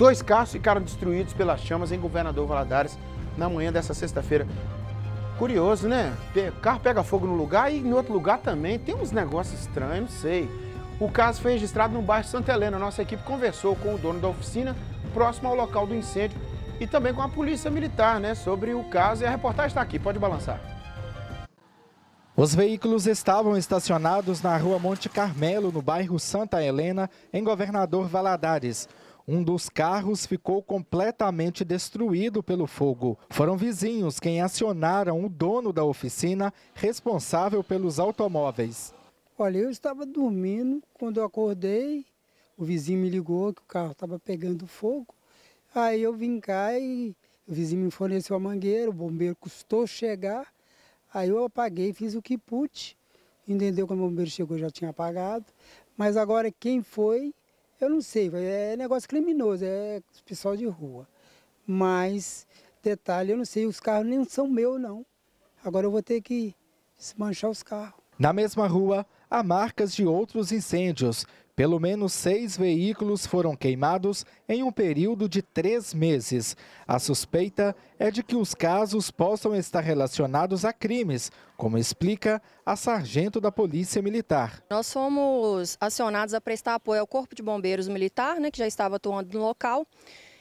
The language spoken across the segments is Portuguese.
Dois carros ficaram destruídos pelas chamas em Governador Valadares na manhã dessa sexta-feira. Curioso, né? O carro pega fogo no lugar e em outro lugar também. Tem uns negócios estranhos, não sei. O caso foi registrado no bairro Santa Helena. Nossa equipe conversou com o dono da oficina, próximo ao local do incêndio, e também com a polícia militar, né? Sobre o caso. E a reportagem está aqui, pode balançar. Os veículos estavam estacionados na rua Monte Carmelo, no bairro Santa Helena, em Governador Valadares. Um dos carros ficou completamente destruído pelo fogo. Foram vizinhos quem acionaram o dono da oficina responsável pelos automóveis. Olha, eu estava dormindo quando eu acordei. O vizinho me ligou que o carro estava pegando fogo. Aí eu vim cá e o vizinho me forneceu a mangueira, o bombeiro custou chegar. Aí eu apaguei, fiz o que pude. Entendeu quando o bombeiro chegou, já tinha apagado. Mas agora quem foi eu não sei, é negócio criminoso, é pessoal de rua. Mas, detalhe, eu não sei, os carros nem são meus, não. Agora eu vou ter que manchar os carros. Na mesma rua, há marcas de outros incêndios, pelo menos seis veículos foram queimados em um período de três meses. A suspeita é de que os casos possam estar relacionados a crimes, como explica a sargento da Polícia Militar. Nós fomos acionados a prestar apoio ao Corpo de Bombeiros Militar, né, que já estava atuando no local.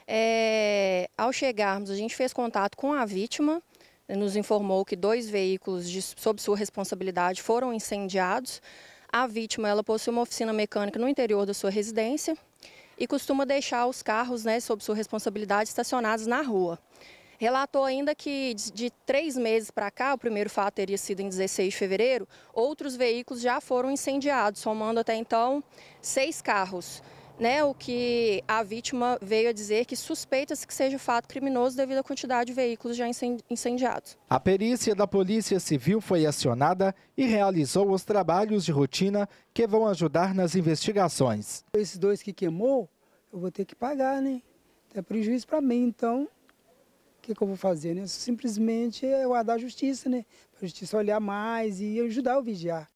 É, ao chegarmos, a gente fez contato com a vítima, nos informou que dois veículos de, sob sua responsabilidade foram incendiados. A vítima ela possui uma oficina mecânica no interior da sua residência e costuma deixar os carros né, sob sua responsabilidade estacionados na rua. Relatou ainda que de três meses para cá, o primeiro fato teria sido em 16 de fevereiro, outros veículos já foram incendiados, somando até então seis carros né, o que a vítima veio a dizer que suspeita-se que seja fato criminoso devido à quantidade de veículos já incendiados. A perícia da Polícia Civil foi acionada e realizou os trabalhos de rotina que vão ajudar nas investigações. Esses dois que queimou, eu vou ter que pagar, né? É prejuízo para mim, então o que, que, eu vou fazer? Né? Simplesmente é guardar a justiça, né? Para a justiça olhar mais e ajudar o vigiar.